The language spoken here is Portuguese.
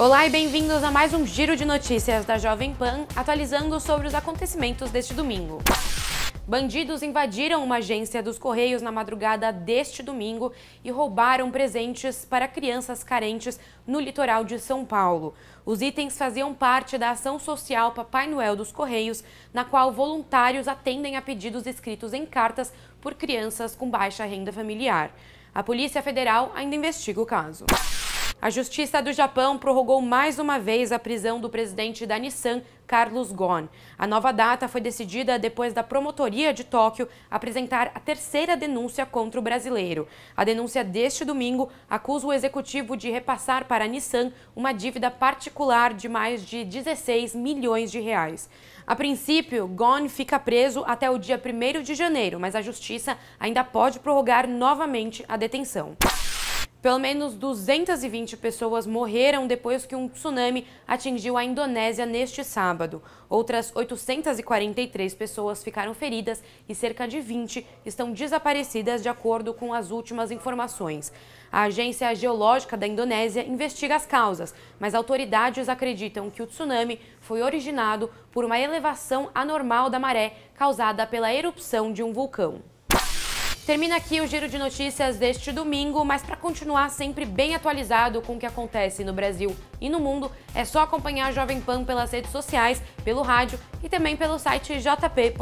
Olá e bem-vindos a mais um giro de notícias da Jovem Pan, atualizando sobre os acontecimentos deste domingo. Bandidos invadiram uma agência dos Correios na madrugada deste domingo e roubaram presentes para crianças carentes no litoral de São Paulo. Os itens faziam parte da ação social Papai Noel dos Correios, na qual voluntários atendem a pedidos escritos em cartas por crianças com baixa renda familiar. A Polícia Federal ainda investiga o caso. A Justiça do Japão prorrogou mais uma vez a prisão do presidente da Nissan, Carlos Ghosn. A nova data foi decidida depois da promotoria de Tóquio apresentar a terceira denúncia contra o brasileiro. A denúncia deste domingo acusa o executivo de repassar para a Nissan uma dívida particular de mais de 16 milhões de reais. A princípio, Ghosn fica preso até o dia 1 de janeiro, mas a justiça ainda pode prorrogar novamente a detenção. Pelo menos 220 pessoas morreram depois que um tsunami atingiu a Indonésia neste sábado. Outras 843 pessoas ficaram feridas e cerca de 20 estão desaparecidas, de acordo com as últimas informações. A Agência Geológica da Indonésia investiga as causas, mas autoridades acreditam que o tsunami foi originado por uma elevação anormal da maré causada pela erupção de um vulcão. Termina aqui o giro de notícias deste domingo, mas para continuar sempre bem atualizado com o que acontece no Brasil e no mundo, é só acompanhar a Jovem Pan pelas redes sociais, pelo rádio e também pelo site jp.com.br.